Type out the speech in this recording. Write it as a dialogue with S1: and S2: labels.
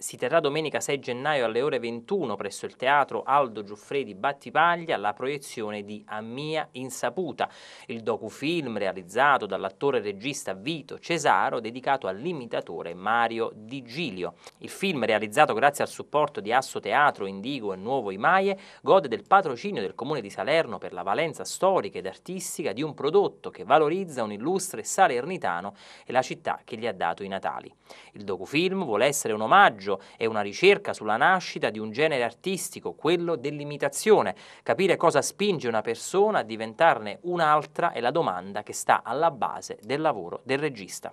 S1: si terrà domenica 6 gennaio alle ore 21 presso il teatro Aldo Giuffredi Battipaglia la proiezione di A mia insaputa, il docufilm realizzato dall'attore e regista Vito Cesaro dedicato all'imitatore Mario Di Giglio. Il film, realizzato grazie al supporto di Asso Teatro, Indigo e Nuovo Imaie, gode del patrocinio del Comune di Salerno per la valenza storica ed artistica di un prodotto che valorizza un illustre salernitano e la città che gli ha dato i natali. Il docufilm vuole essere un omaggio linguaggio, è una ricerca sulla nascita di un genere artistico, quello dell'imitazione. Capire cosa spinge una persona a diventarne un'altra è la domanda che sta alla base del lavoro del regista.